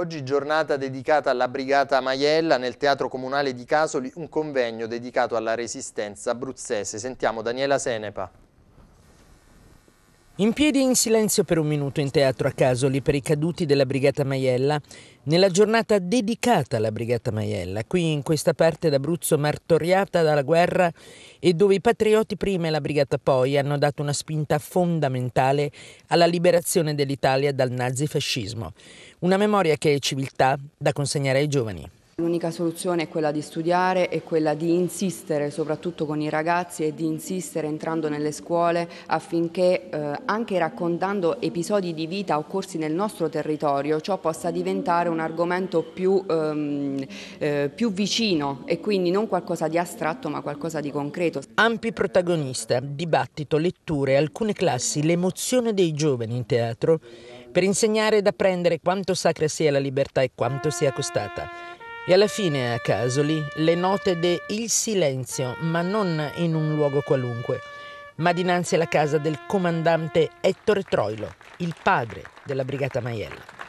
Oggi giornata dedicata alla Brigata Maiella nel Teatro Comunale di Casoli, un convegno dedicato alla resistenza abruzzese. Sentiamo Daniela Senepa. In piedi in silenzio per un minuto in teatro a Casoli per i caduti della Brigata Maiella, nella giornata dedicata alla Brigata Maiella, qui in questa parte d'Abruzzo martoriata dalla guerra e dove i patrioti prima e la Brigata poi hanno dato una spinta fondamentale alla liberazione dell'Italia dal nazifascismo. Una memoria che è civiltà da consegnare ai giovani. L'unica soluzione è quella di studiare, è quella di insistere soprattutto con i ragazzi e di insistere entrando nelle scuole affinché eh, anche raccontando episodi di vita occorsi nel nostro territorio ciò possa diventare un argomento più, ehm, eh, più vicino e quindi non qualcosa di astratto ma qualcosa di concreto. Ampi protagonista, dibattito, letture, alcune classi, l'emozione dei giovani in teatro per insegnare ed apprendere quanto sacra sia la libertà e quanto sia costata. E alla fine, a Casoli, le note de Il silenzio, ma non in un luogo qualunque, ma dinanzi alla casa del comandante Ettore Troilo, il padre della brigata Maiella.